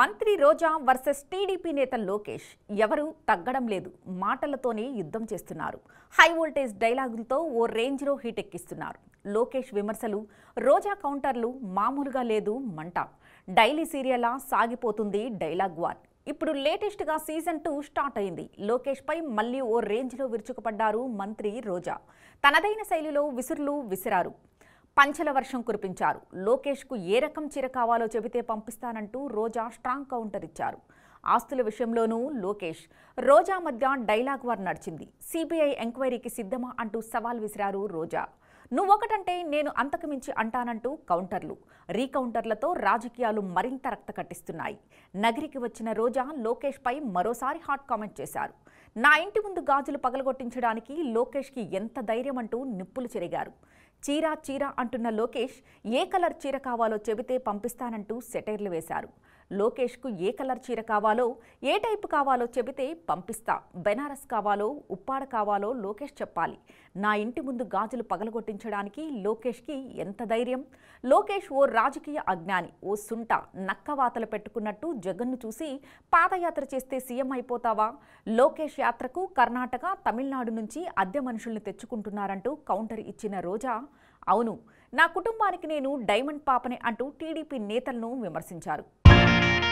మంత్రి రోజా versus TDP నేత లోకేష్ ఎవరు తగ్గడం లేదు మాటలతోనే యుద్ధం చేస్తున్నారు హై వోల్టేజ్ డైలాగులతో ఓ రేంజ్లో హీట్ ఎక్కిస్తున్నారు లోకేష్ విమర్శలు రోజా కౌంటర్లు మామూలుగా లేదు మంట డైలీ సీరియల్లా సాగిపోతుంది డైలాగ్ వార్ ఇప్పుడు లేటెస్ట్గా సీజన్ టూ స్టార్ట్ అయింది లోకేష్పై మళ్ళీ ఓ రేంజ్లో విరుచుకుపడ్డారు మంత్రి రోజా తనదైన శైలిలో విసురులు విసిరారు పంచల వర్షం కురిపించారు లోకేష్కు ఏ రకం చీర కావాలో చెబితే పంపిస్తానంటూ రోజా స్ట్రాంగ్ కౌంటర్ ఇచ్చారు ఆస్తుల విషయంలోనూ లోకేష్ రోజా మధ్య డైలాగ్ వార్ నడిచింది సిబిఐ ఎంక్వైరీకి సిద్ధమా అంటూ సవాల్ విసిరారు రోజా నువ్వొకటంటే నేను అంతకుమించి అంటానంటూ కౌంటర్లు రీకౌంటర్లతో రాజకీయాలు మరింత రక్తకట్టిస్తున్నాయి నగరికి వచ్చిన రోజా లోకేష్పై మరోసారి హాట్ కామెంట్ చేశారు నా ఇంటి ముందు గాజులు పగలగొట్టించడానికి లోకేష్కి ఎంత ధైర్యం అంటూ నిప్పులు చెరిగారు చీరా చీరా అంటున్న లోకేష్ ఏ కలర్ చీర కావాలో చెబితే పంపిస్తానంటూ సెటైర్లు వేశారు లోకేష్కు ఏ కలర్ చీర కావాలో ఏ టైపు కావాలో చెబితే పంపిస్తా బెనారస్ కావాలో ఉప్పాడ కావాలో లోకేష్ చెప్పాలి నా ఇంటి ముందు గాజులు పగలగొట్టించడానికి లోకేష్కి ఎంత ధైర్యం లోకేష్ ఓ రాజకీయ అజ్ఞాని ఓ సుంట నక్కవాతలు పెట్టుకున్నట్టు జగన్ను చూసి పాదయాత్ర చేస్తే సీఎం అయిపోతావా లోకేష్ యాత్రకు కర్ణాటక తమిళనాడు నుంచి అద్దె మనుషుల్ని తెచ్చుకుంటున్నారంటూ కౌంటర్ ఇచ్చిన రోజా అవును నా కుటుంబానికి నేను డైమండ్ పాపనే అంటూ టీడీపీ నేతలను విమర్శించారు